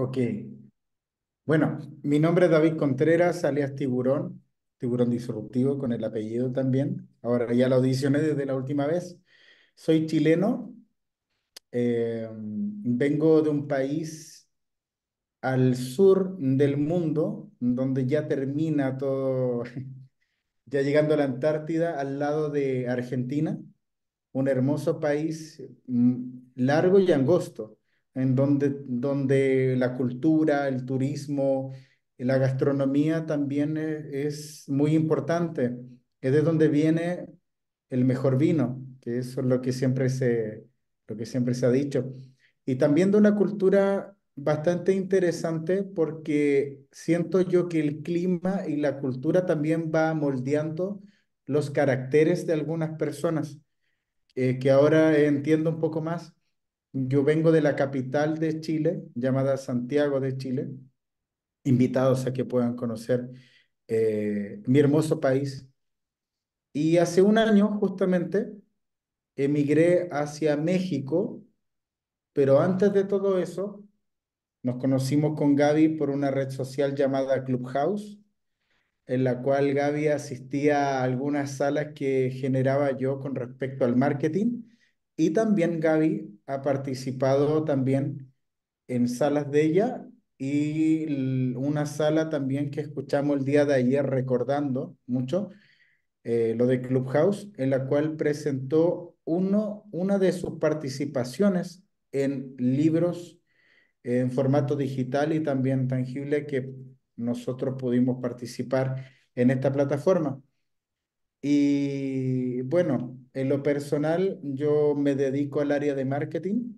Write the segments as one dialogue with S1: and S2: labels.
S1: Ok. Bueno, mi nombre es David Contreras, alias Tiburón, Tiburón Disruptivo con el apellido también. Ahora ya lo audicioné desde la última vez. Soy chileno, em, vengo de un país al sur del mundo, donde ya termina todo, ya llegando a la Antártida, al lado de Argentina, un hermoso país mm, largo y angosto en donde, donde la cultura, el turismo, la gastronomía también e, es, muy importante. Es de donde viene el mejor vino, que eso es lo que siempre se, lo que siempre se ha dicho. Y también de una cultura bastante interesante porque siento yo que el clima y la cultura también va moldeando los caracteres de algunas personas, eh, que ahora entiendo un poco más yo vengo de la capital de Chile, llamada Santiago de Chile, invitados a que puedan conocer eh, mi hermoso país. Y hace un año justamente emigré hacia México, pero antes de todo eso nos conocimos con Gaby por una red social llamada Clubhouse, en la cual Gaby asistía a algunas salas que generaba yo con respecto al marketing y también Gaby ha participado también en salas de ella y una sala también que escuchamos el día de ayer recordando mucho, eh, lo de Clubhouse, en la cual presentó uno, una de sus participaciones en libros en formato digital y también tangible que nosotros pudimos participar en esta plataforma. Y bueno, en lo personal, yo me dedico al área de marketing.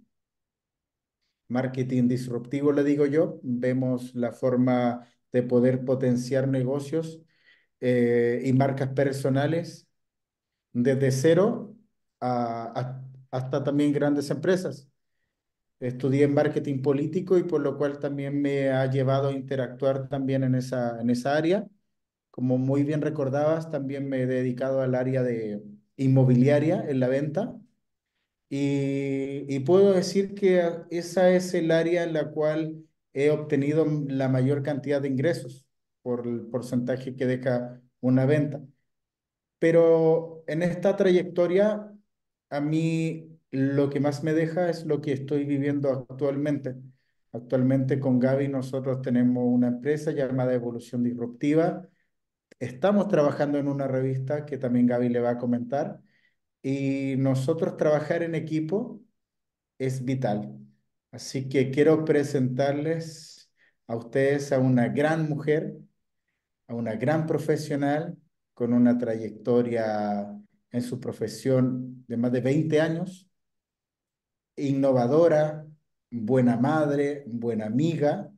S1: Marketing disruptivo, le digo yo. Vemos la forma de poder potenciar negocios eh, y marcas personales desde cero hasta también grandes empresas. Estudié marketing político y por lo cual también me ha llevado a interactuar también en esa, en esa área como muy bien recordabas, también me he dedicado al área de inmobiliaria en la venta y, y puedo decir que esa es el área en la cual he obtenido la mayor cantidad de ingresos por el porcentaje que deja una venta. Pero en esta trayectoria, a mí lo que más me deja es lo que estoy viviendo actualmente. Actualmente con Gaby nosotros tenemos una empresa llamada Evolución Disruptiva, Estamos trabajando en una revista que también Gaby le va a comentar y nosotros trabajar en equipo es vital. Así que quiero presentarles a ustedes a una gran mujer, a una gran profesional con una trayectoria en su profesión de más de 20 años, innovadora, buena madre, buena amiga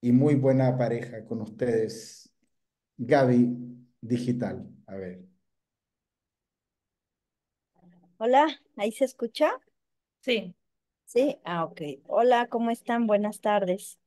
S1: y muy buena pareja con ustedes. Gaby Digital. A ver.
S2: Hola, ¿ahí se escucha? Sí. Sí, ah, ok. Hola, ¿cómo están? Buenas tardes.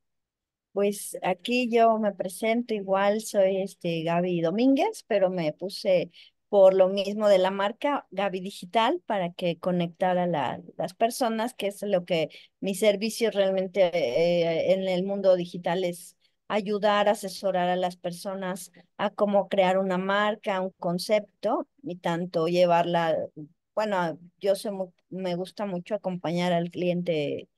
S2: Pues aquí yo me presento igual, soy este Gaby Domínguez, pero me puse por lo mismo de la marca Gaby Digital para que conectara a las personas, que es lo que mi servicio realmente eh, en el mundo digital es ayudar, asesorar a las personas a cómo crear una marca, un concepto y tanto llevarla, bueno, yo me gusta mucho acompañar al cliente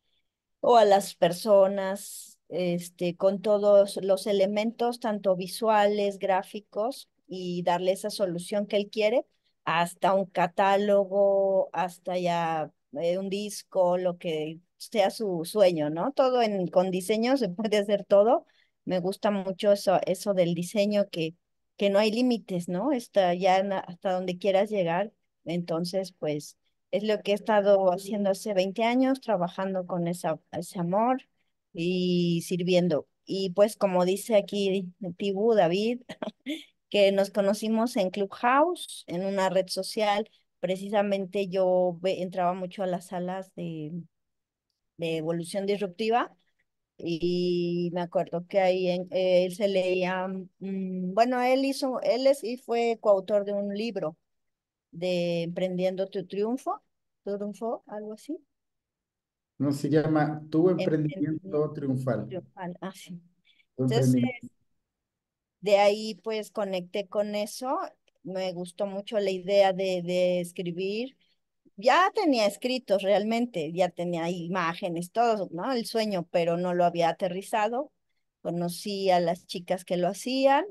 S2: o a las personas este, con todos los elementos, tanto visuales, gráficos, y darle esa solución que él quiere, hasta un catálogo, hasta ya eh, un disco, lo que sea su sueño, ¿no? Todo en, con diseño se puede hacer todo me gusta mucho eso, eso del diseño que, que no hay límites, ¿no? Está ya hasta donde quieras llegar. Entonces, pues es lo que he estado haciendo hace 20 años, trabajando con esa, ese amor y sirviendo. Y pues como dice aquí Tibu David, que nos conocimos en Clubhouse, en una red social. Precisamente yo entraba mucho a las salas de, de evolución disruptiva y me acuerdo que ahí él eh, se leía, mm, bueno, él hizo, él es y fue coautor de un libro de Emprendiendo tu triunfo, triunfo, algo así.
S1: No, se llama Tu Emprendimiento, Triunfal.
S2: ah, sí. Entonces, eh, de ahí pues conecté con eso, me gustó mucho la idea de, de escribir ya tenía escritos realmente, ya tenía imágenes, todo, ¿no? El sueño, pero no lo había aterrizado. Conocí a las chicas que lo hacían,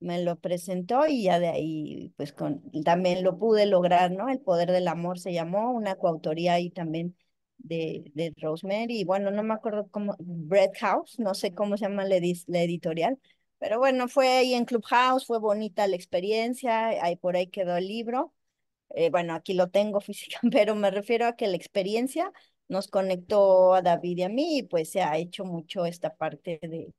S2: me lo presentó y ya de ahí, pues con, también lo pude lograr, ¿no? El poder del amor se llamó, una coautoría ahí también de, Rosemary, y bueno, no me acuerdo cómo, Bread House, no sé cómo se llama la, la editorial, pero bueno, fue ahí en Clubhouse, fue bonita la experiencia, ahí por ahí quedó el libro eh, bueno, aquí lo tengo física, pero me refiero a que la experiencia nos conectó a David y a mí y pues se ha hecho mucho esta parte de,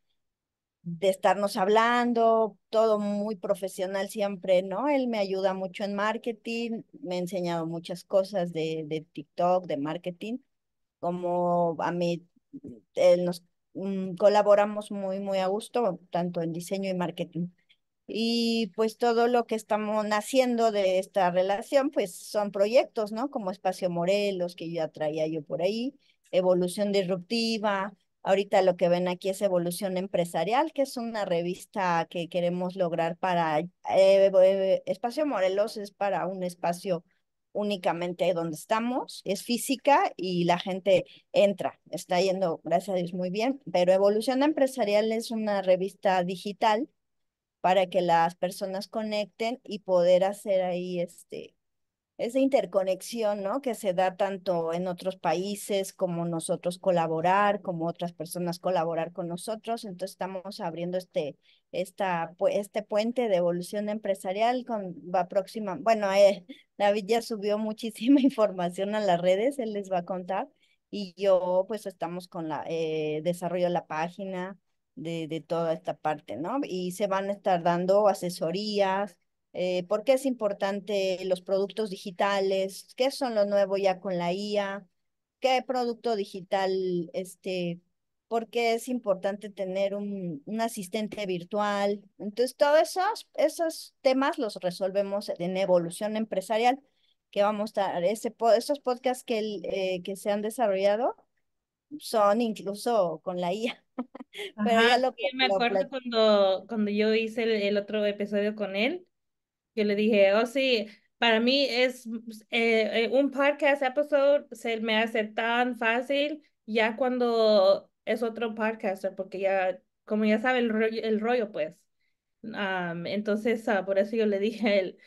S2: estarnos hablando, todo muy profesional siempre, ¿no? Él me ayuda mucho en marketing, me ha enseñado muchas cosas de, de TikTok, de marketing, como a mí, nos mm, colaboramos muy, muy a gusto, tanto en diseño y marketing y pues todo lo que estamos naciendo de esta relación, pues son proyectos, ¿no? Como Espacio Morelos, que ya traía yo por ahí, Evolución Disruptiva, ahorita lo que ven aquí es Evolución Empresarial, que es una revista que queremos lograr para, eh, eh, Espacio Morelos es para un espacio únicamente donde estamos, es física y la gente entra, está yendo, gracias a Dios, muy bien, pero Evolución Empresarial es una revista digital para que las personas conecten y poder hacer ahí este, esa interconexión, ¿no? Que se da tanto en otros países como nosotros colaborar, como otras personas colaborar con nosotros. Entonces estamos abriendo este, esta, este puente de evolución empresarial con va próxima. Bueno, eh, David ya subió muchísima información a las redes, él les va a contar. Y yo, pues, estamos con la eh, desarrollo de la página, de, toda esta parte, ¿no? Y se van a estar dando asesorías, eh, por qué es importante los productos digitales, qué son lo nuevo ya con la IA, qué producto digital, este, por qué es importante tener un, asistente virtual. Entonces, todos esos, esos temas los resolvemos en evolución empresarial, que vamos a estar, esos podcasts que, eh, que se han desarrollado son incluso con la IA.
S3: Pero lo, que me acuerdo cuando, cuando yo hice el, otro episodio con él, yo le dije, oh sí, para mí es pues, eh, eh, un podcast episode se me hace tan fácil ya cuando es otro podcaster, porque ya, como ya sabe el rollo, el rollo pues. entonces, ah, por eso yo le dije a él,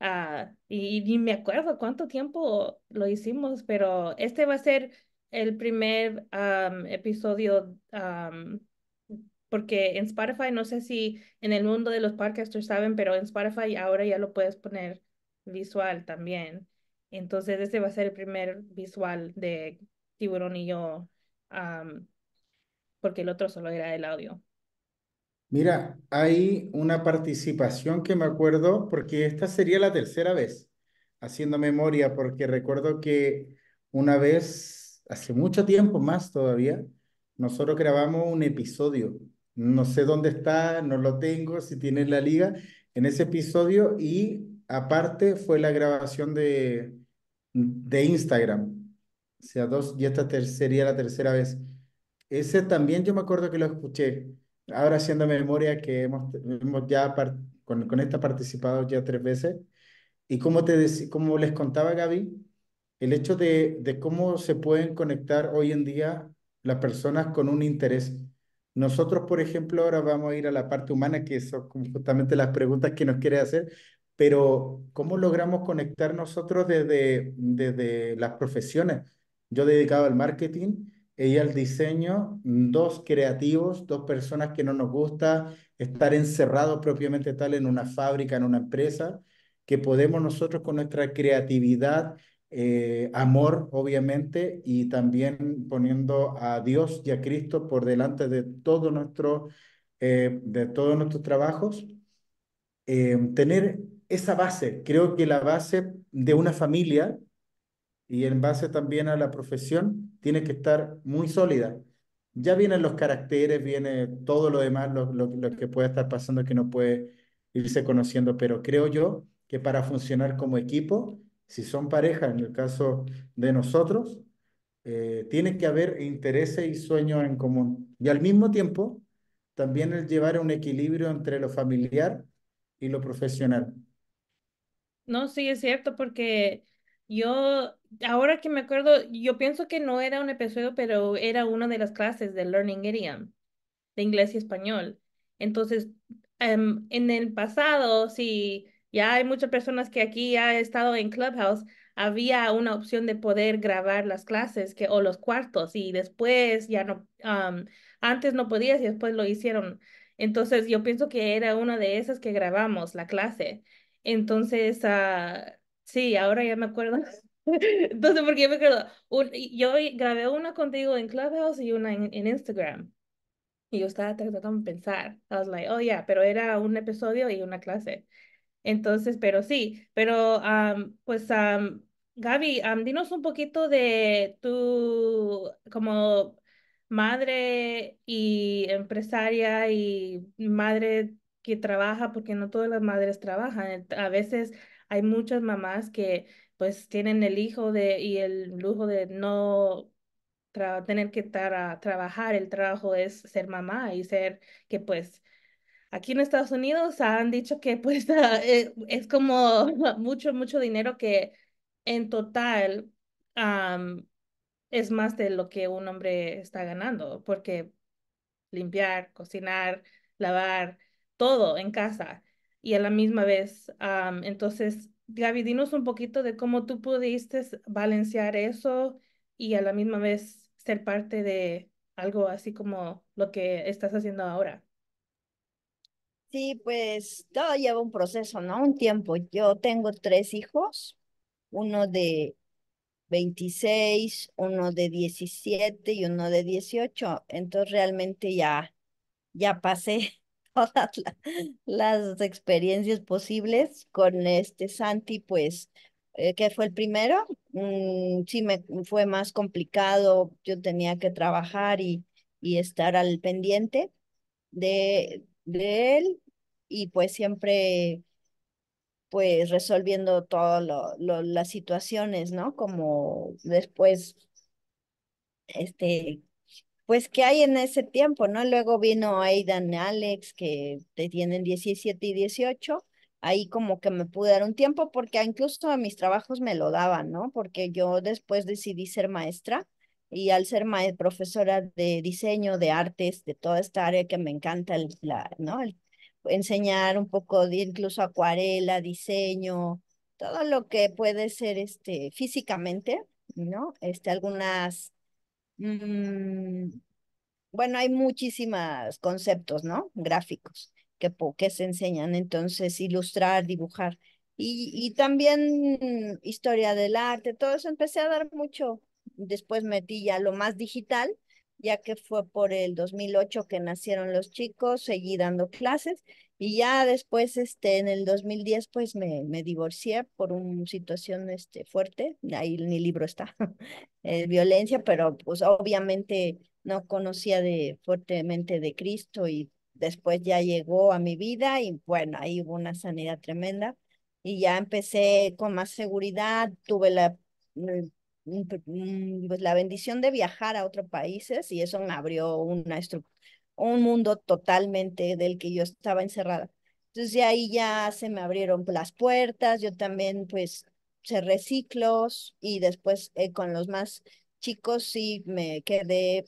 S3: ah, y, y me acuerdo cuánto tiempo lo hicimos, pero este va a ser el primer episodio porque en Spotify, no sé si en el mundo de los podcasters saben, pero en Spotify ahora ya lo puedes poner visual también. Entonces, ese va a ser el primer visual de Tiburón y yo, porque el otro solo era el audio.
S1: Mira, hay una participación que me acuerdo, porque esta sería la tercera vez, haciendo memoria, porque recuerdo que una vez hace mucho tiempo más todavía, nosotros grabamos un episodio. No sé dónde está, no lo tengo, si tiene la liga, en ese episodio y aparte fue la grabación de, de Instagram. O sea, dos, y esta sería la tercera vez. Ese también yo me acuerdo que lo escuché. Ahora siendo memoria que hemos, ya con, con esta participado ya tres veces. Y cómo te como les contaba Gaby, el hecho de, cómo se pueden conectar hoy en día las personas con un interés. Nosotros, por ejemplo, ahora vamos a ir a la parte humana, que son justamente las preguntas que nos quiere hacer, pero ¿cómo logramos conectar nosotros desde, desde las profesiones? Yo dedicado al marketing, ella al diseño, dos creativos, dos personas que no nos gusta estar encerrados propiamente tal en una fábrica, en una empresa, que podemos nosotros con nuestra creatividad eh, amor, obviamente, y también poniendo a Dios y a Cristo por delante de, todo nuestro, eh, de todos nuestros trabajos. Eh, tener esa base, creo que la base de una familia y en base también a la profesión tiene que estar muy sólida. Ya vienen los caracteres, viene todo lo demás, lo que puede estar pasando que no puede irse conociendo, pero creo yo que para funcionar como equipo si son pareja, en el caso de nosotros, eh, tiene que haber intereses y sueño en común. Y al mismo tiempo, también el llevar un equilibrio entre lo familiar y lo profesional.
S3: No, sí, es cierto, porque yo, ahora que me acuerdo, yo pienso que no era un episodio, pero era una de las clases de Learning Idiom, de inglés y español. Entonces, em, en el pasado, sí, ya hay muchas personas que aquí ya he estado en Clubhouse, había una opción de poder grabar las clases que, o los cuartos y después ya no, antes no podías y después lo hicieron. Entonces yo pienso que era una de esas que grabamos la clase. Entonces, ah, sí, ahora ya me acuerdo. Entonces, porque yo me acuerdo, yo grabé una contigo en Clubhouse y una en, en Instagram. Y yo estaba tratando de pensar. I was like, oh, yeah, pero era un episodio y una clase. Entonces, pero sí, pero pues Gaby, dinos un poquito de tu como madre y empresaria y madre que trabaja, porque no todas las madres trabajan. A veces hay muchas mamás que pues tienen el hijo de y el lujo de no tener que trabajar. El trabajo es ser mamá y ser que pues Aquí en Estados Unidos han dicho que pues ah, eh, es como mucho, mucho dinero que en total es más de lo que un hombre está ganando, porque limpiar, cocinar, lavar, todo en casa y a la misma vez. entonces, Gaby, dinos un poquito de cómo tú pudiste balancear eso y a la misma vez ser parte de algo así como lo que estás haciendo ahora.
S2: Sí, pues todo lleva un proceso, ¿no? Un tiempo. Yo tengo tres hijos, uno de 26, uno de 17 y uno de 18. Entonces realmente ya, ya pasé todas las experiencias posibles con este Santi, pues, eh, que fue el primero. Mm, sí, me fue más complicado. Yo tenía que trabajar y, y estar al pendiente de de él y pues siempre pues resolviendo todas las situaciones, ¿no? Como después, este, pues que hay en ese tiempo, ¿no? Luego vino Aidan Alex, que te tienen 17 y 18, ahí como que me pude dar un tiempo porque incluso a mis trabajos me lo daban, ¿no? Porque yo después decidí ser maestra y al ser profesora de diseño, de artes, de toda esta área que me encanta, el, ¿no? enseñar un poco incluso acuarela, diseño, todo lo que puede ser este, físicamente, ¿no? Este, algunas, mm, bueno, hay muchísimos conceptos, ¿no? Gráficos que, que se enseñan, entonces ilustrar, dibujar. Y, y también historia del arte, todo eso, empecé a dar mucho, después metí ya lo más digital, ya que fue por el 2008 que nacieron los chicos, seguí dando clases y ya después, este, en el 2010, pues me, divorcié por una situación este, fuerte, ahí mi libro está, eh, violencia, pero pues obviamente no conocía de, fuertemente de Cristo y después ya llegó a mi vida y bueno, ahí hubo una sanidad tremenda y ya empecé con más seguridad, tuve la mm, pues, la bendición de viajar a otros países y eso me abrió una un mundo totalmente del que yo estaba encerrada. Entonces de ahí ya se me abrieron las puertas, yo también pues cerré ciclos y después eh, con los más chicos sí me quedé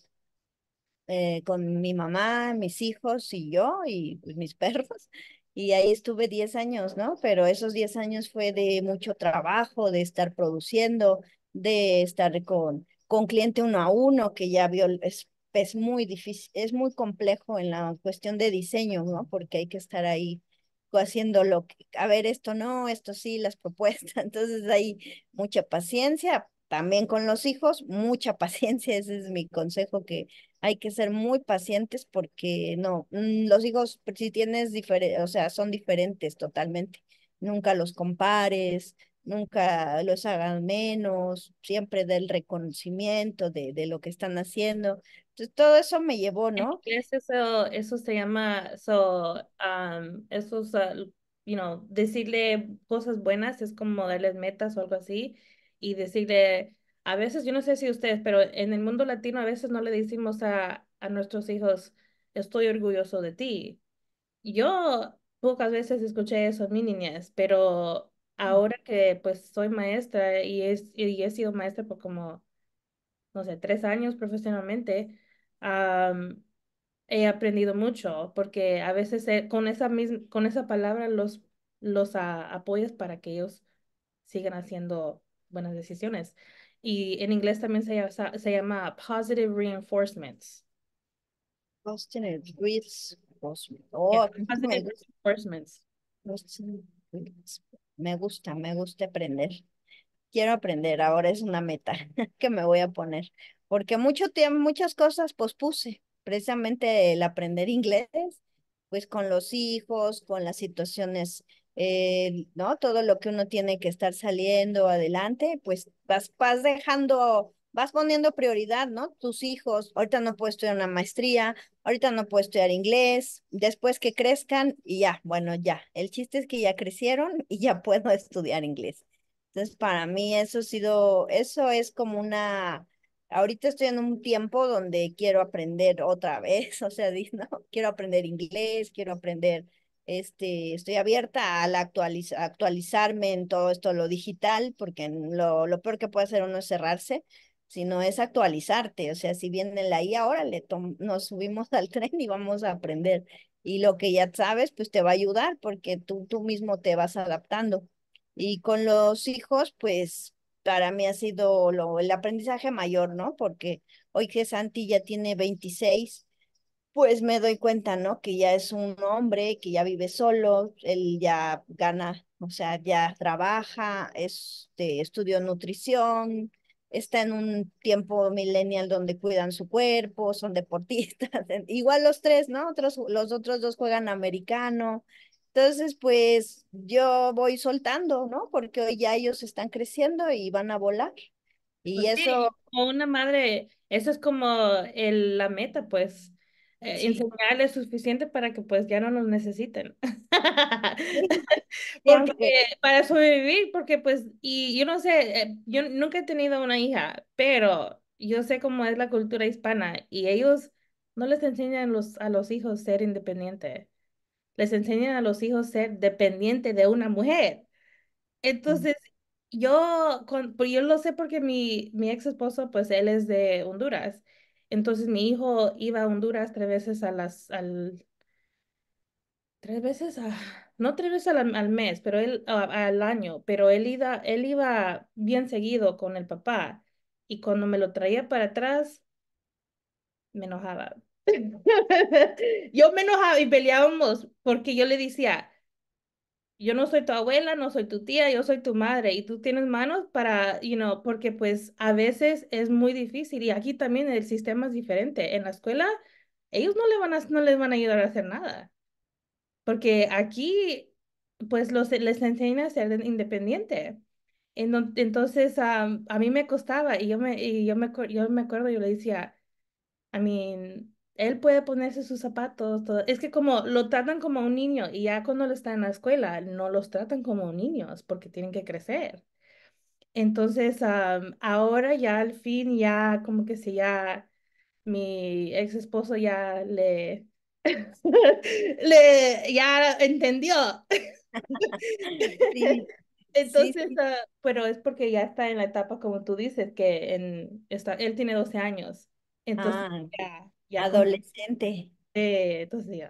S2: eh, con mi mamá, mis hijos y yo y pues, mis perros. Y ahí estuve 10 años, ¿no? Pero esos 10 años fue de mucho trabajo, de estar produciendo, de estar con, con cliente uno a uno, que ya vio, es, muy difícil, es muy complejo en la cuestión de diseño, ¿no? Porque hay que estar ahí haciendo lo que, a ver, esto no, esto sí, las propuestas. Entonces hay mucha paciencia, también con los hijos, mucha paciencia, ese es mi consejo, que hay que ser muy pacientes porque no, mm, los hijos, si tienes o sea, son diferentes totalmente, nunca los compares, nunca los hagan menos, siempre del reconocimiento de, lo que están haciendo. todo eso me llevó, ¿no?
S3: eso, eso se llama, eso you know, decirle cosas buenas es como darles metas o algo así y decirle, a veces, yo no sé si ustedes, pero en el mundo latino a veces no le decimos a, nuestros hijos, estoy orgulloso de ti. Yo pocas veces escuché eso en mi niñez, pero Ahora que pues soy maestra y, es, y he sido maestra por como, no sé, tres años profesionalmente, he aprendido mucho porque a veces eh, con, esa misma, con esa palabra los, los apoyas para que ellos sigan haciendo buenas decisiones. Y en inglés también se, llama, se llama positive reinforcements.
S2: Positive oh, reinforcements. positive reinforcements. Positive reinforcements. Me gusta, me gusta aprender. Quiero aprender, ahora es una meta que me voy a poner, porque mucho tiempo, muchas cosas pospuse, precisamente el aprender inglés, pues con los hijos, con las situaciones, eh, ¿no? Todo lo que uno tiene que estar saliendo adelante, pues vas, vas dejando vas poniendo prioridad, ¿no? Tus hijos, ahorita no puedo estudiar una maestría, ahorita no puedo estudiar inglés, después que crezcan y ya, bueno, ya. El chiste es que ya crecieron y ya puedo estudiar inglés. Entonces, para mí eso ha sido, eso es como una, ahorita estoy en un tiempo donde quiero aprender otra vez, o sea, ¿no? quiero aprender inglés, quiero aprender, este, estoy abierta a actualizarme en todo esto, lo digital, porque lo, lo peor que puede hacer uno es cerrarse, sino es actualizarte. O sea, si viene la IA, ahora le nos subimos al tren y vamos a aprender. Y lo que ya sabes, pues te va a ayudar porque tú, tú mismo te vas adaptando. Y con los hijos, pues para mí ha sido lo, el aprendizaje mayor, ¿no? Porque hoy que Santi ya tiene 26, pues me doy cuenta, ¿no? Que ya es un hombre, que ya vive solo, él ya gana, o sea, ya trabaja, este, estudió nutrición, está en un tiempo millennial donde cuidan su cuerpo, son deportistas, igual los tres, ¿no? Otros, los otros dos juegan americano. Entonces, pues yo voy soltando, ¿no? Porque hoy ya ellos están creciendo y van a volar. Pues y eso...
S3: como una madre, eso es como el, la meta, pues, eh, enseñarles suficiente para que pues ya no nos necesiten. para sobrevivir, porque pues, y yo no sé, eh, yo nunca he tenido una hija, pero yo sé cómo es la cultura hispana y ellos no les enseñan los, a los hijos ser independiente Les enseñan a los hijos ser dependiente de una mujer. Mm. Entonces, yo, con, pues, yo lo sé porque mi, mi ex esposo, pues él es de Honduras entonces mi hijo iba a Honduras tres veces a las, al, tres veces a, no tres veces al, mes, pero él, al año, pero él iba, él iba bien seguido con el papá y cuando me lo traía para atrás, me enojaba. yo me enojaba y peleábamos porque yo le decía, yo no soy tu abuela, no soy tu tía, yo soy tu madre y tú tienes manos para, you know, porque pues a veces es muy difícil y aquí también el sistema es diferente. En la escuela ellos no, le van a, no les van a ayudar a hacer nada. Porque aquí pues los, les enseña a ser independiente. Entonces a mí me costaba y yo me, y yo me, yo me acuerdo, yo le decía, I mean, él puede ponerse sus zapatos, todo. es que como lo tratan como un niño y ya cuando lo está en la escuela no los tratan como niños porque tienen que crecer. Entonces, ahora ya al fin, ya como que si ya mi ex esposo ya le, le ya entendió. Entonces, ah, pero es porque ya está en la etapa, como tú dices, que en, está, él tiene 12 años. Entonces, ah, adolescente. Eh, entonces ya,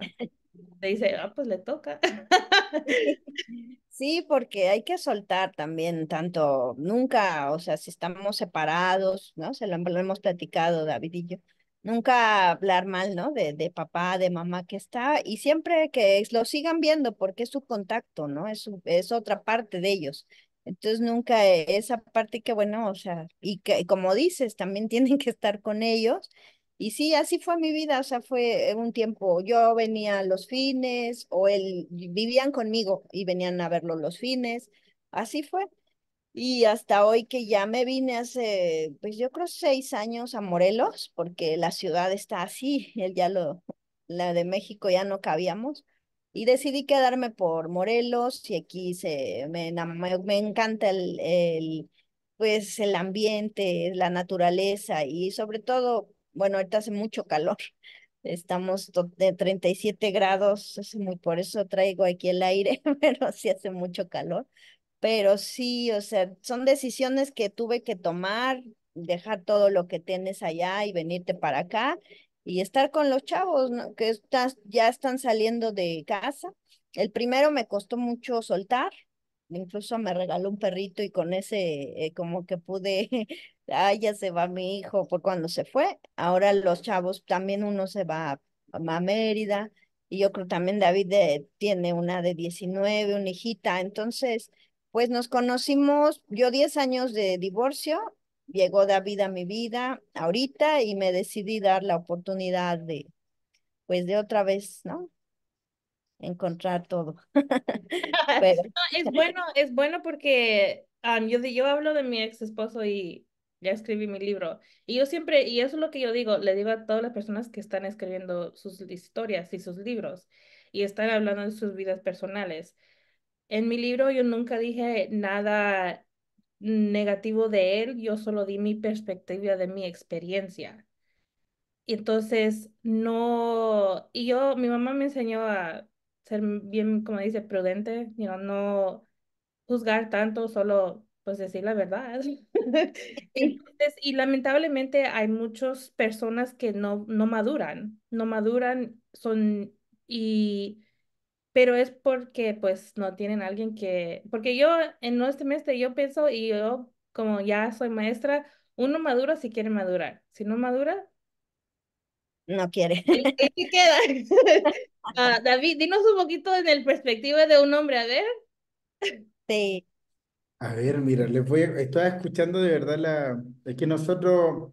S3: te dice, ah, pues le toca.
S2: Sí, porque hay que soltar también tanto, nunca, o sea, si estamos separados, ¿no? Se lo, hemos platicado, David y yo. Nunca hablar mal, ¿no? De, de papá, de mamá que está, y siempre que lo sigan viendo, porque es su contacto, ¿no? Es, es otra parte de ellos. Entonces nunca esa parte que bueno, o sea, y que como dices, también tienen que estar con ellos y sí, así fue mi vida, o sea, fue eh, un tiempo, yo venía a los fines o él vivían conmigo y venían a verlo los fines, así fue. Y hasta hoy que ya me vine hace, pues yo creo seis años a Morelos, porque la ciudad está así, él ya lo, la de México ya no cabíamos. Y decidí quedarme por Morelos y aquí se, me, encanta el, el, pues el ambiente, la naturaleza y sobre todo bueno, ahorita hace mucho calor. Estamos de 37 grados, es muy, por eso traigo aquí el aire, pero sí hace mucho calor. Pero sí, o sea, son decisiones que tuve que tomar, dejar todo lo que tienes allá y venirte para acá y estar con los chavos que estás, ya están saliendo de casa. El primero me costó mucho soltar, incluso me regaló un perrito y con ese eh, como que pude ah, ya se va mi hijo por cuando se fue. Ahora los chavos, también uno se va a, Mérida y yo creo también David eh, tiene una de 19, una hijita. Entonces, pues nos conocimos, yo 10 años de divorcio, llegó David a mi vida ahorita y me decidí dar la oportunidad de, pues de otra vez, ¿no? encontrar todo.
S3: es bueno, es bueno porque yo, yo hablo de mi ex esposo y ya escribí mi libro. Y yo siempre, y eso es lo que yo digo, le digo a todas las personas que están escribiendo sus historias y sus libros y están hablando de sus vidas personales. En mi libro yo nunca dije nada negativo de él, yo solo di mi perspectiva de mi experiencia. Y entonces, no, y yo, mi mamá me enseñó a ser bien, como dice, prudente, no juzgar tanto, solo pues decir la verdad. y lamentablemente hay muchas personas que no, no maduran, no maduran, son y pero es porque pues no tienen alguien que, porque yo en este mes yo pienso y yo como ya soy maestra, uno madura si quiere madurar, si no madura, no quiere. ¿Qué queda? Ah, David, dinos un poquito en el perspectiva de un hombre, a ver.
S2: Sí,
S1: a ver, mira, les voy, estaba escuchando de verdad la, es que nosotros,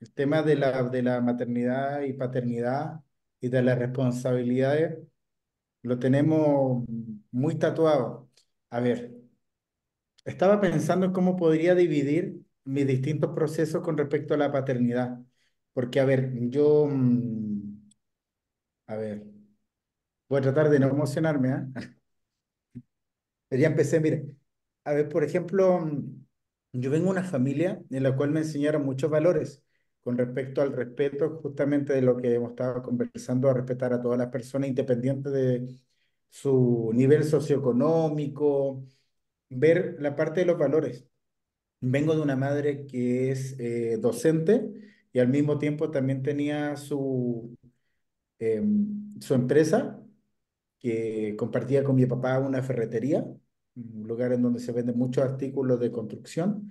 S1: el tema de la, de la maternidad y paternidad y de las responsabilidades, lo tenemos muy tatuado. A ver, estaba pensando en cómo podría dividir mis distintos procesos con respecto a la paternidad. Porque, a ver, yo, mm, a ver, voy a tratar de no emocionarme, ¿ah? Ya empecé, mire a ver, por ejemplo, mm, yo vengo de una familia en la cual me enseñaron muchos valores con respecto al respeto, justamente de lo que hemos estado conversando, a respetar a todas las personas independiente de su nivel socioeconómico, ver la parte de los valores. Vengo de una madre que es eh, docente y al mismo tiempo también tenía su, em, su empresa que compartía con mi papá una ferretería un lugar en donde se venden muchos artículos de construcción.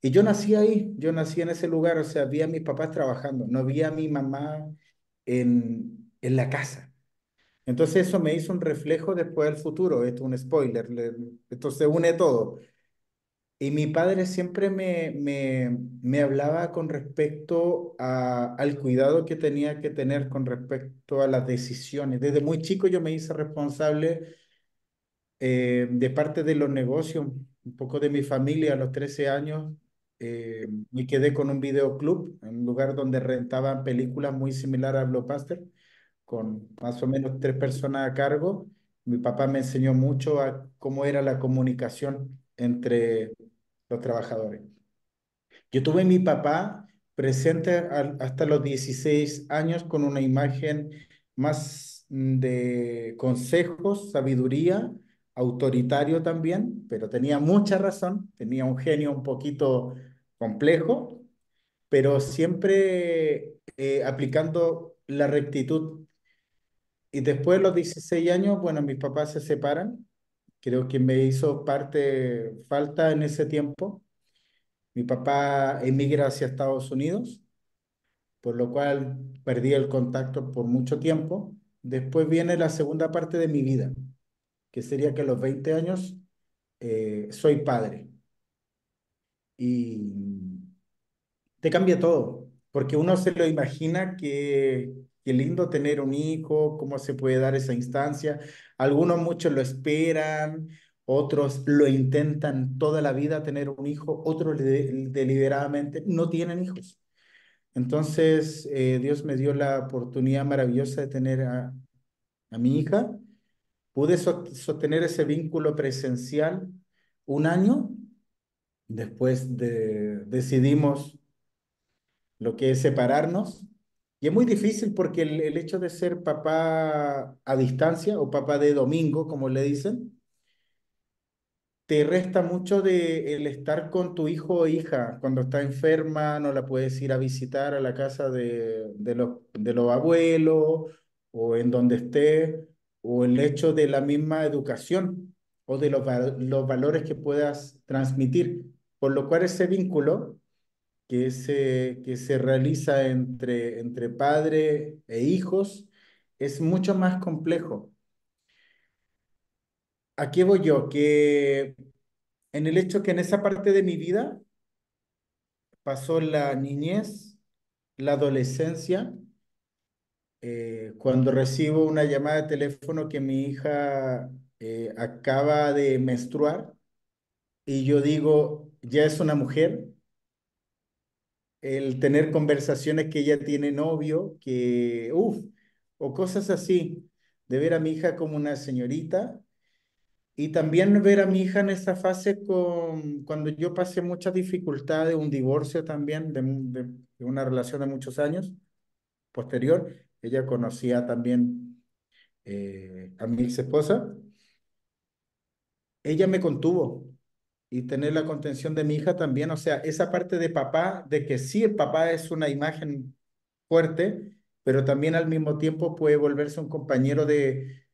S1: Y yo nací ahí, yo nací en ese lugar, o sea, vi a mis papás trabajando, no vi a mi mamá en, en la casa. Entonces eso me hizo un reflejo después del futuro, esto es un spoiler, esto se une todo. Y mi padre siempre me, me, me hablaba con respecto a, al cuidado que tenía que tener con respecto a las decisiones. Desde muy chico yo me hice responsable eh, de parte de los negocios, un poco de mi familia a los 13 años, eh, me quedé con un videoclub, un lugar donde rentaban películas muy similar a Blockbuster, con más o menos tres personas a cargo. Mi papá me enseñó mucho a cómo era la comunicación entre los trabajadores. Yo tuve mi papá presente hasta los 16 años con una imagen más mm, de consejos, sabiduría, autoritario también, pero tenía mucha razón, tenía un genio un poquito complejo, pero siempre eh, aplicando la rectitud. Y después de los 16 años, bueno, mis papás se separan, creo que me hizo parte, falta en ese tiempo. Mi papá emigra hacia Estados Unidos, por lo cual perdí el contacto por mucho tiempo. Después viene la segunda parte de mi vida, que sería que a los 20 años eh, soy padre. Y te cambia todo, porque uno se lo imagina que, qué lindo tener un hijo, cómo se puede dar esa instancia. Algunos muchos lo esperan, otros lo intentan toda la vida tener un hijo, otros deliberadamente no tienen hijos. Entonces, eh, Dios me dio la oportunidad maravillosa de tener a, a mi hija Pude sostener ese vínculo presencial un año, después de, decidimos lo que es separarnos. Y es muy difícil porque el, hecho de ser papá a distancia o papá de domingo, como le dicen, te resta mucho de el estar con tu hijo o hija. Cuando está enferma, no la puedes ir a visitar a la casa de, de, los, de los abuelos o en donde esté o el hecho de la misma educación o de los, valores que puedas transmitir. Por lo cual ese vínculo que se, que se realiza entre, entre padre e hijos es mucho más complejo. Aquí voy yo? Que en el hecho que en esa parte de mi vida pasó la niñez, la adolescencia, eh, cuando recibo una llamada de teléfono que mi hija eh, acaba de menstruar y yo digo, ya es una mujer, el tener conversaciones que ella tiene novio, que, uff, o cosas así, de ver a mi hija como una señorita y también ver a mi hija en esta fase con, cuando yo pasé muchas dificultades, un divorcio también de una relación de muchos años posterior, ella conocía también eh, a mi ex esposa. Ella me contuvo y tener la contención de mi hija también, o sea, esa parte de papá, de que sí, el papá es una imagen fuerte, pero también al mismo tiempo puede volverse un compañero de,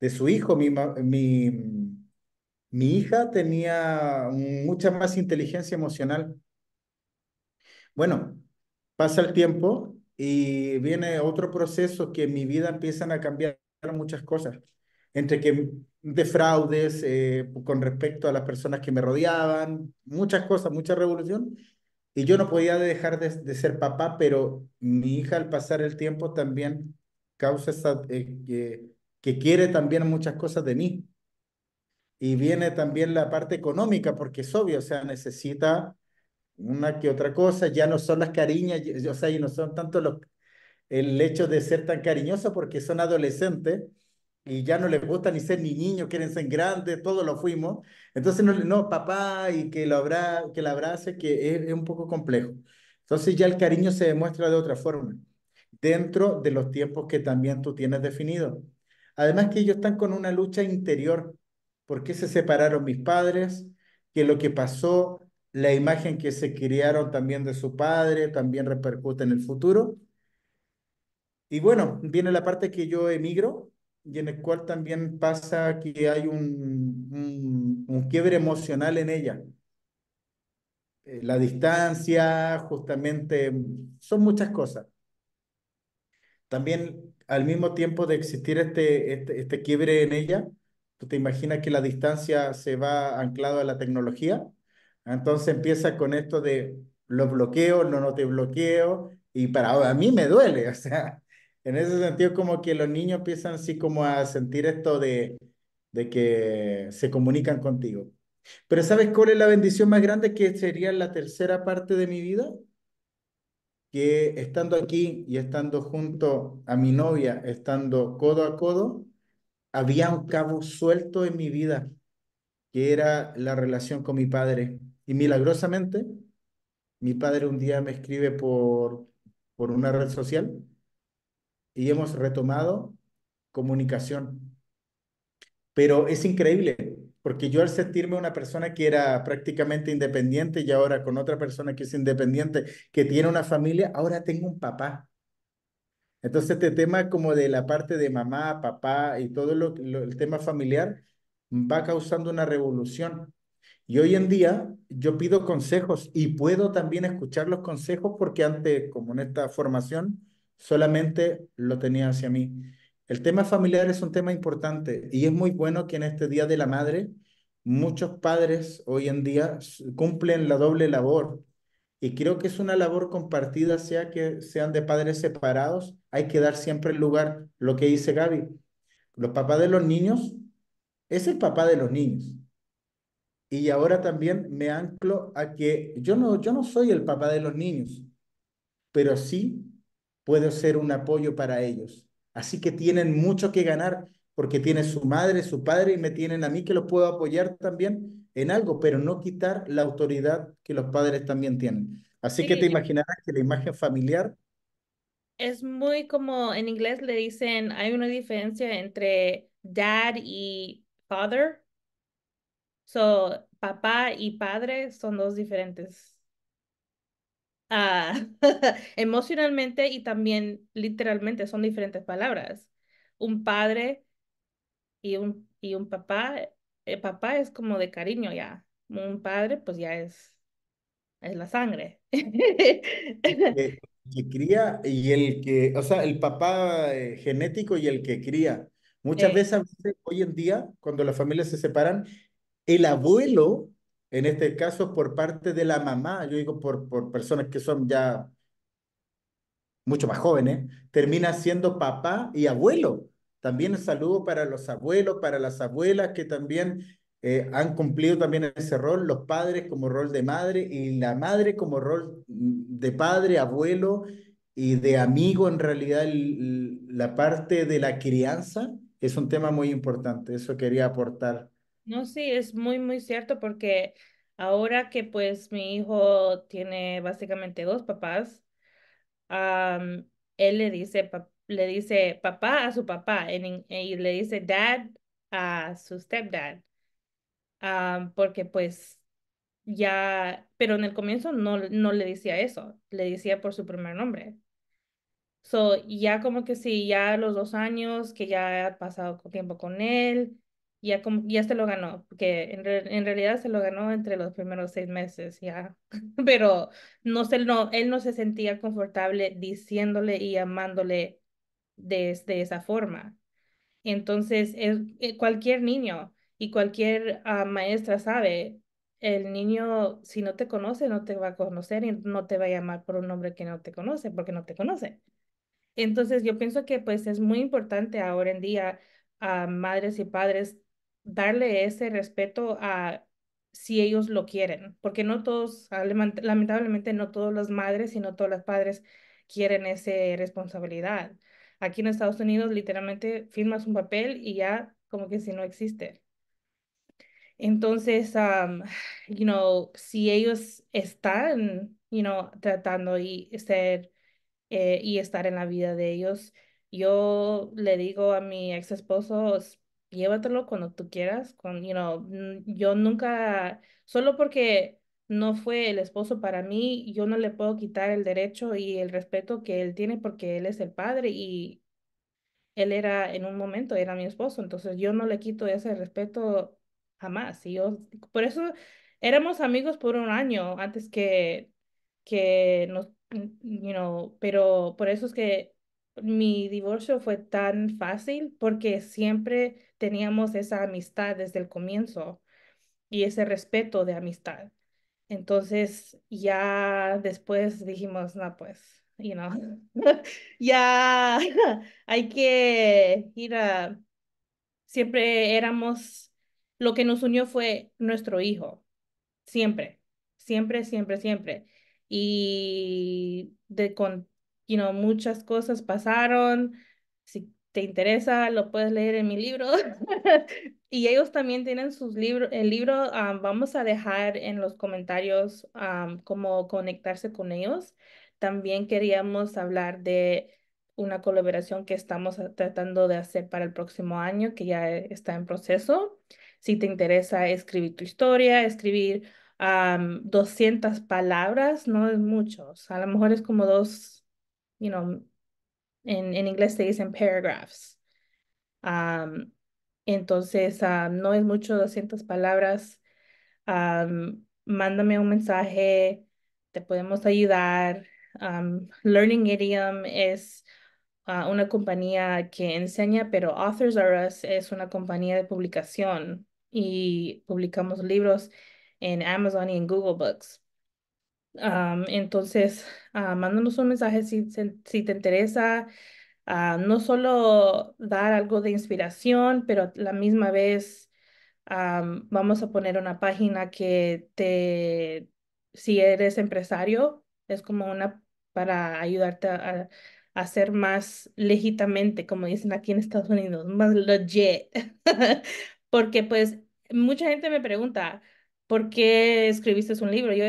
S1: de su hijo. Mi, mi, mi hija tenía mucha más inteligencia emocional. Bueno, pasa el tiempo y viene otro proceso que en mi vida empiezan a cambiar muchas cosas, entre que defraudes eh, con respecto a las personas que me rodeaban, muchas cosas, mucha revolución, y yo no podía dejar de, ser papá, pero mi hija al pasar el tiempo también causa eh, que, que quiere también muchas cosas de mí. Y viene también la parte económica, porque es obvio, o sea, necesita una que otra cosa, ya no son las cariñas, o sea, y no son tanto el hecho de ser tan cariñoso porque son adolescentes y ya no les gusta ni ser ni niños, quieren ser grandes, todos lo fuimos. Entonces, no, no papá, y que lo abra, que la abrace, que es, un poco complejo. Entonces ya el cariño se demuestra de otra forma, dentro de los tiempos que también tú tienes definido. Además que ellos están con una lucha interior, porque se separaron mis padres? que lo que pasó? la imagen que se criaron también de su padre también repercute en el futuro. Y bueno, viene la parte que yo emigro y en el cual también pasa que hay un, un, quiebre emocional en ella. Eh, la distancia, justamente, son muchas cosas. También al mismo tiempo de existir este, este, este quiebre en ella, tú te imaginas que la distancia se va anclado a la tecnología, entonces empieza con esto de los bloqueos, no, no te bloqueo, y para a mí me duele, o sea, en ese sentido como que los niños empiezan así como a sentir esto de, de que se comunican contigo. Pero ¿sabes cuál es la bendición más grande que sería la tercera parte de mi vida? Que estando aquí y estando junto a mi novia, estando codo a codo, había un cabo suelto en mi vida, que era la relación con mi padre y milagrosamente, mi padre un día me escribe por, por una red social y hemos retomado comunicación. Pero es increíble, porque yo al sentirme una persona que era prácticamente independiente y ahora con otra persona que es independiente, que tiene una familia, ahora tengo un papá. Entonces este tema como de la parte de mamá, papá y todo el tema familiar va causando una revolución y hoy en día yo pido consejos y puedo también escuchar los consejos porque antes, como en esta formación, solamente lo tenía hacia mí. El tema familiar es un tema importante y es muy bueno que en este Día de la Madre muchos padres hoy en día cumplen la doble labor y creo que es una labor compartida, sea que sean de padres separados, hay que dar siempre el lugar, lo que dice Gaby. Los papás de los niños es el papá de los niños. Y ahora también me anclo a que yo no, yo no soy el papá de los niños, pero sí puedo ser un apoyo para ellos. Así que tienen mucho que ganar porque tienen su madre, su padre y me tienen a mí que los puedo apoyar también en algo, pero no quitar la autoridad que los padres también tienen. Así que te imaginarás que la imagen familiar...
S3: Es muy como en inglés le dicen, hay una diferencia entre dad y father, So, papá y padre son dos diferentes. Ah, emocionalmente y también literalmente son diferentes palabras. Un padre y un, y un papá, el papá es como de cariño ya. Un padre pues ya es, es la sangre. el
S1: que cría y el que, o sea, el papá eh, genético y el que cría. Muchas veces hoy en día, cuando las familias se separan, el abuelo, en este caso por parte de la mamá, yo digo por, por personas que son ya mucho más jóvenes, termina siendo papá y abuelo. También un saludo para los abuelos, para las abuelas que también eh, han cumplido también ese rol, los padres como rol de madre y la madre como rol de padre, abuelo y de amigo. En realidad, la parte de la crianza es un tema muy importante. Eso quería aportar
S3: no, sí, es muy, muy cierto porque ahora que pues mi hijo tiene básicamente dos papás, él le dice, le dice papá a su papá y le dice dad a su stepdad. porque pues ya, pero en el comienzo no, no le decía eso, le decía por su primer nombre. So, ya como que sí, ya los dos años que ya ha pasado tiempo con él, ya, como, ya se lo ganó, porque en, en, realidad se lo ganó entre los primeros seis meses, ya. Pero no se, no, él no se sentía confortable diciéndole y amándole de, esa forma. Entonces, es eh, cualquier niño y cualquier ah, maestra sabe, el niño, si no te conoce, no te va a conocer y no te va a llamar por un nombre que no te conoce, porque no te conoce. Entonces, yo pienso que pues es muy importante ahora en día a madres y padres darle ese respeto a si ellos lo quieren, porque no todos, lamentablemente no todas las madres y no todos los padres quieren esa responsabilidad. Aquí en Estados Unidos literalmente firmas un papel y ya como que si no existe. Entonces, you know, si ellos están, you know, tratando y ser eh, y estar en la vida de ellos, yo le digo a mi ex esposo, llévatelo cuando tú quieras, con, you know, yo nunca, solo porque no fue el esposo para mí, yo no le puedo quitar el derecho y el respeto que él tiene porque él es el padre y él era en un momento, era mi esposo, entonces yo no le quito ese respeto jamás. Y yo, por eso éramos amigos por un año antes que, que nos, you know, pero por eso es que mi divorcio fue tan fácil porque siempre teníamos esa amistad desde el comienzo y ese respeto de amistad. Entonces ya después dijimos, no, pues, you know, ya hay que ir a, siempre éramos, lo que nos unió fue nuestro hijo, siempre, siempre, siempre, siempre. Y de con muchas cosas pasaron. Si te interesa, lo puedes leer en mi libro. y ellos también tienen sus libros. El libro ah, vamos a dejar en los comentarios ah, cómo conectarse con ellos. También queríamos hablar de una colaboración que estamos ah, tratando de hacer para el próximo año, que ya está en proceso. Si te interesa escribir tu historia, escribir 200 palabras, no es mucho. a lo mejor es como dos you know, en, inglés se dicen paragraphs. Um, entonces, ah, no es mucho 200 palabras. mándame un mensaje, te podemos ayudar. Learning Idiom es ah, una compañía que enseña, pero Authors are Us es una compañía de publicación y publicamos libros en Amazon y en Google Books entonces, uh, mándanos un mensaje si, si te interesa ah, no solo dar algo de inspiración, pero la misma vez vamos a poner una página que te, si eres empresario, es como una para ayudarte a, hacer más legítimamente, como dicen aquí en Estados Unidos, más legit. Porque pues mucha gente me pregunta, ¿por qué escribiste un libro? Yo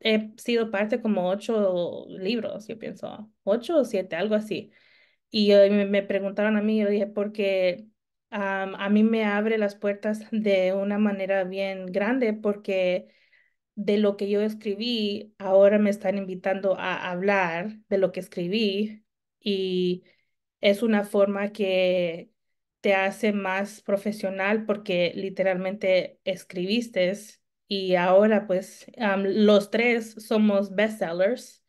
S3: he, sido parte como ocho libros, yo pienso, ocho o siete, algo así. Y me, preguntaron a mí, yo dije, porque a mí me abre las puertas de una manera bien grande, porque de lo que yo escribí, ahora me están invitando a hablar de lo que escribí y es una forma que te hace más profesional porque literalmente escribiste y ahora pues los tres somos bestsellers.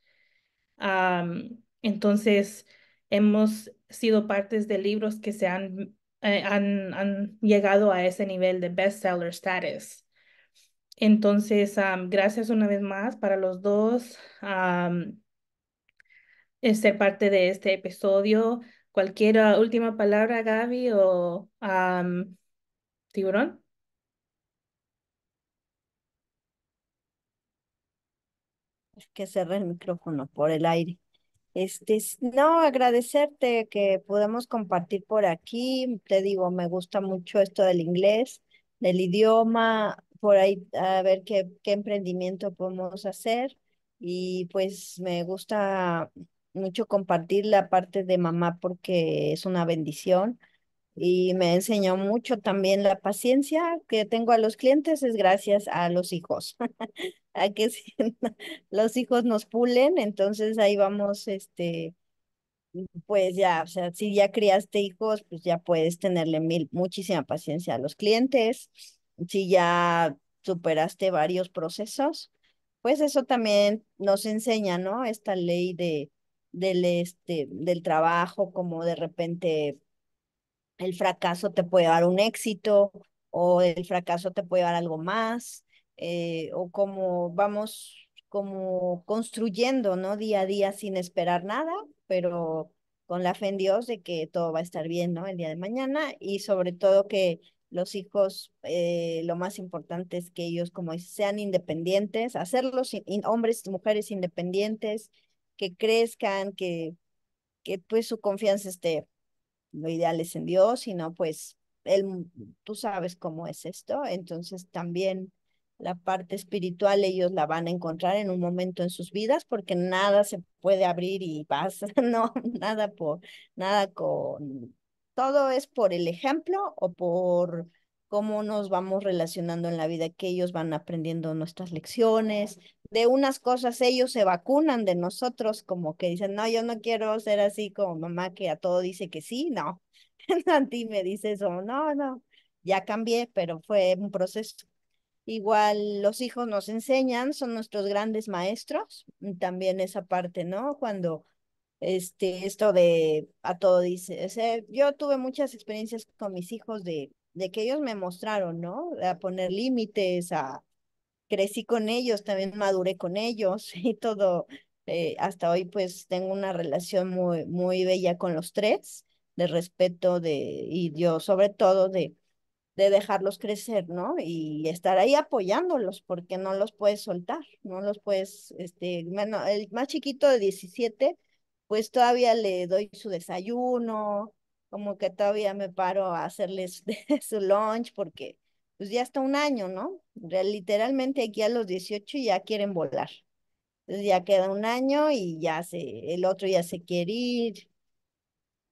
S3: entonces hemos sido partes de libros que se eh, han, han, llegado a ese nivel de bestseller status. Entonces, gracias una vez más para los dos eh, ser parte de este episodio. Cualquier última palabra, Gaby o tiburón.
S2: cerrar el micrófono por el aire. Este, no, agradecerte que podamos compartir por aquí. Te digo, me gusta mucho esto del inglés, del idioma, por ahí a ver qué, qué emprendimiento podemos hacer. Y pues me gusta mucho compartir la parte de mamá porque es una bendición y me enseñó mucho también la paciencia que tengo a los clientes es gracias a los hijos, a que los hijos nos pulen, entonces ahí vamos, este, pues ya, o sea, si ya criaste hijos, pues ya puedes tenerle mil, muchísima paciencia a los clientes, si ya superaste varios procesos, pues eso también nos enseña, ¿no? Esta ley de, del, este, del trabajo, como de repente el fracaso te puede dar un éxito o el fracaso te puede dar algo más, eh, o como vamos como construyendo, ¿no? Día a día sin esperar nada, pero con la fe en Dios de que todo va a estar bien, El día de mañana y sobre todo que los hijos, eh, lo más importante es que ellos como sean independientes, hacerlos hombres y mujeres independientes, que crezcan, que, que pues su confianza esté lo ideal es en Dios, sino pues él, mm, tú sabes cómo es esto, entonces también la parte espiritual ellos la van a encontrar en un momento en sus vidas porque nada se puede abrir y pasa, no, nada por, nada con, todo es por el ejemplo o por cómo nos vamos relacionando en la vida, que ellos van aprendiendo nuestras lecciones, de unas cosas ellos se vacunan de nosotros, como que dicen, no, yo no quiero ser así como mamá que a todo dice que sí, no, ti me dice eso, no, no, ya cambié, pero fue un proceso. Igual los hijos nos enseñan, son nuestros grandes maestros, mm, también esa parte, ¿no? Cuando este, esto de a todo dice, yo tuve muchas experiencias con mis hijos de de que ellos me mostraron, ¿no? A poner límites, a crecí con ellos, también maduré con ellos y todo. Eh, hasta hoy pues tengo una relación muy, muy bella con los tres, de respeto de, y yo sobre todo de, de dejarlos crecer, ¿no? Y estar ahí apoyándolos porque no los puedes soltar, no los puedes, este, bueno, el más chiquito de 17, pues todavía le doy su desayuno, como que todavía me paro a hacerles su lunch porque pues ya está un año, ¿no? Literalmente aquí a los 18 ya quieren volar. Entonces ya queda un año y ya se, el otro ya se quiere ir.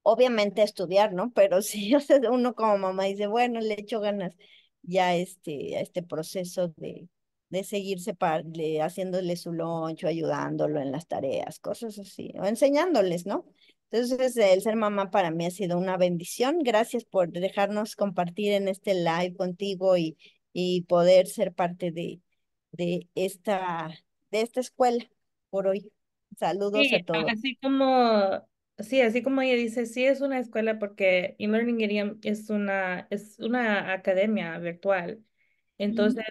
S2: Obviamente a estudiar, ¿no? Pero si uno como mamá dice, bueno, le echo ganas ya este, a este proceso de, de seguirse haciéndole su lunch, ayudándolo en las tareas, cosas así, o enseñándoles, ¿no? Entonces, el ser mamá para mí ha sido una bendición. Gracias por dejarnos compartir en este live contigo y, y poder ser parte de, de, esta, de esta escuela por hoy. Saludos a todos.
S3: Así como, sí, así como ella dice, sí es una escuela porque eLearning es una, es una academia virtual. Entonces,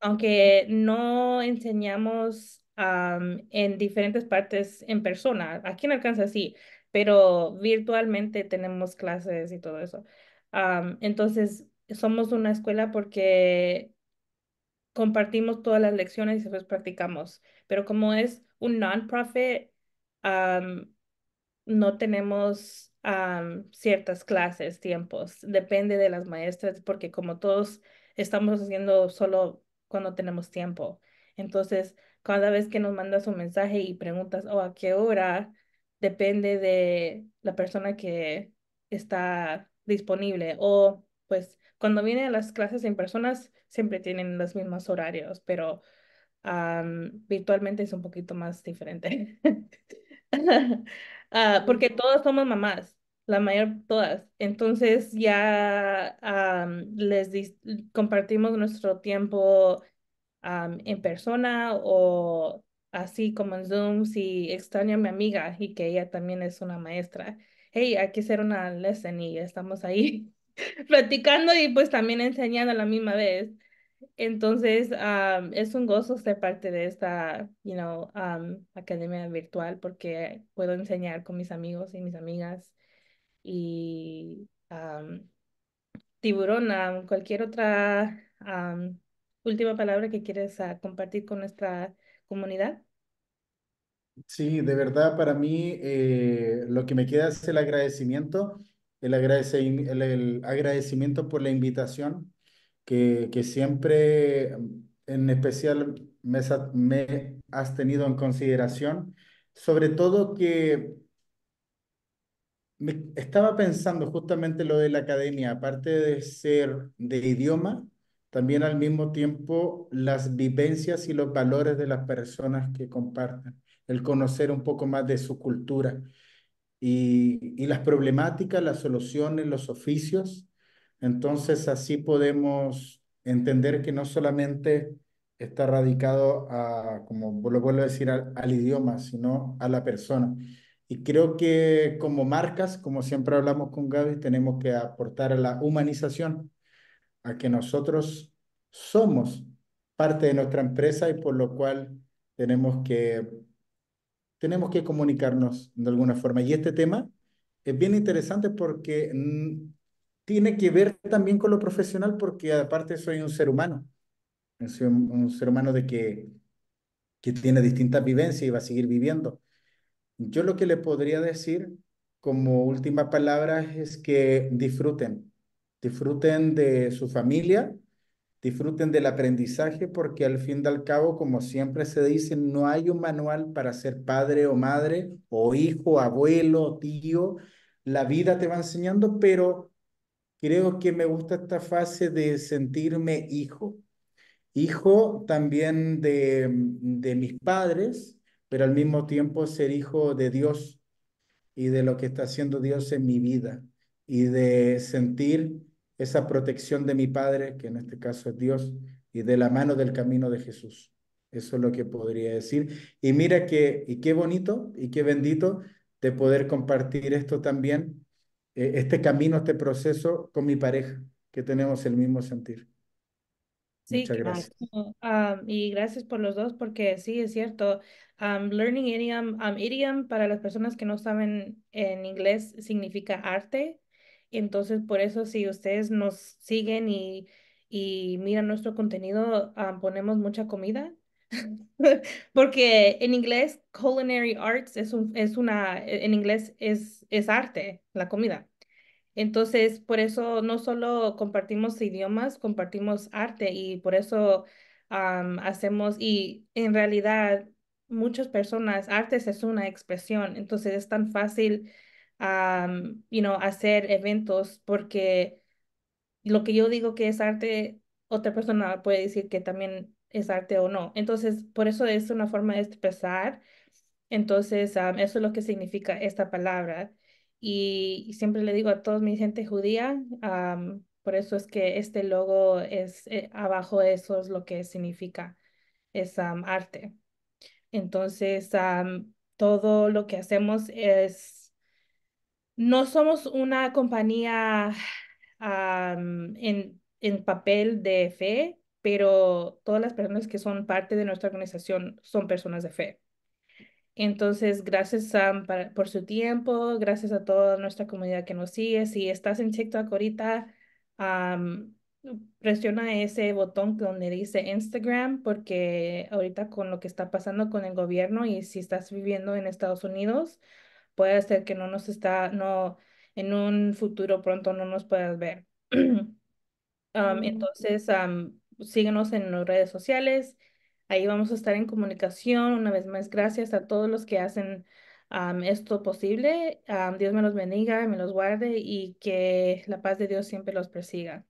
S3: aunque no enseñamos en diferentes partes en persona, aquí en Alcanza sí, pero virtualmente tenemos clases y todo eso. entonces, somos una escuela porque compartimos todas las lecciones y después practicamos, pero como es un non-profit, no tenemos ciertas clases, tiempos, depende de las maestras, porque como todos estamos haciendo solo cuando tenemos tiempo. Entonces, cada vez que nos mandas un mensaje y preguntas, oh, ¿a qué hora? depende de la persona que está disponible o pues cuando vienen las clases en personas siempre tienen los mismos horarios, pero virtualmente es un poquito más diferente. Ah, porque todas somos mamás, la mayor todas. Entonces ya les compartimos nuestro tiempo en persona o así como en Zoom, si extraño a mi amiga y que ella también es una maestra. Hey, hay que hacer una lesson y estamos ahí platicando y pues también enseñando a la misma vez. Entonces, es un gozo ser parte de esta, you know, academia virtual porque puedo enseñar con mis amigos y mis amigas y tiburón, tiburona, cualquier otra última palabra que quieres ah, compartir con nuestra comunidad?
S1: Sí, de verdad, para mí eh, lo que me queda es el agradecimiento, el, el, agradecimiento por la invitación, que, siempre en especial me, me, has tenido en consideración, sobre todo que estaba pensando justamente lo de la academia, aparte de ser de idioma, también al mismo tiempo las vivencias y los valores de las personas que comparten, el conocer un poco más de su cultura y, las problemáticas, las soluciones, los oficios. Entonces así podemos entender que no solamente está radicado a, como lo vuelvo a decir, al, idioma, sino a la persona. Y creo que como marcas, como siempre hablamos con Gaby, tenemos que aportar a la humanización a que nosotros somos parte de nuestra empresa y por lo cual tenemos que, tenemos que comunicarnos de alguna forma. Y este tema es bien interesante porque mm, tiene que ver también con lo profesional porque aparte soy un ser humano, soy un, ser humano de que, que tiene distintas vivencias y va a seguir viviendo. Yo lo que le podría decir como última palabra es que disfruten, disfruten de su familia, disfruten del aprendizaje, porque al fin y al cabo, como siempre se dice, no hay un manual para ser padre o madre, o hijo, abuelo, tío. La vida te va enseñando, pero creo que me gusta esta fase de sentirme hijo. Hijo también de, de mis padres, pero al mismo tiempo ser hijo de Dios y de lo que está haciendo Dios en mi vida y de sentir esa protección de mi Padre, que en este caso es Dios, y de la mano del camino de Jesús. Eso es lo que podría decir. Y mira que, y qué bonito y qué bendito de poder compartir esto también, eh, este camino, este proceso con mi pareja, que tenemos el mismo sentir.
S3: Muchas gracias. y gracias por los dos, porque sí, es cierto. learning idiom, idiom, para las personas que no saben en inglés, significa arte. Entonces, por eso, si ustedes nos siguen y, y miran nuestro contenido, ah, ponemos mucha comida. Porque en inglés, culinary arts es, un, es una, e, en inglés es, es arte, la comida. Entonces, por eso no solo compartimos idiomas, compartimos arte y por eso hacemos, y en realidad muchas personas, artes es una expresión, entonces es tan fácil a, you know, hacer eventos porque lo que yo digo que es arte, otra persona puede decir que también es arte o no. Entonces, por eso es una forma de expresar. Entonces, eso es lo que significa esta palabra. Y, siempre le digo a toda mi gente judía, por eso es que este logo es eh, abajo, eso es lo que significa, es arte. Entonces, todo lo que hacemos es no somos una compañía en, papel de fe, pero todas las personas que son parte de nuestra organización son personas de fe. Entonces, gracias por su tiempo, gracias a toda nuestra comunidad que nos sigue. Si estás en TikTok ahorita, presiona ese botón donde dice Instagram, porque ahorita con lo que está pasando con el gobierno y si estás viviendo en Estados Unidos, puede ser que no nos está, no, en un futuro pronto no nos puedas ver. Mm. entonces, síguenos en las redes sociales. Ahí vamos a estar en comunicación. Una vez más, gracias a todos los que hacen esto posible. Dios me los bendiga, me los guarde y que la paz de Dios siempre los persiga.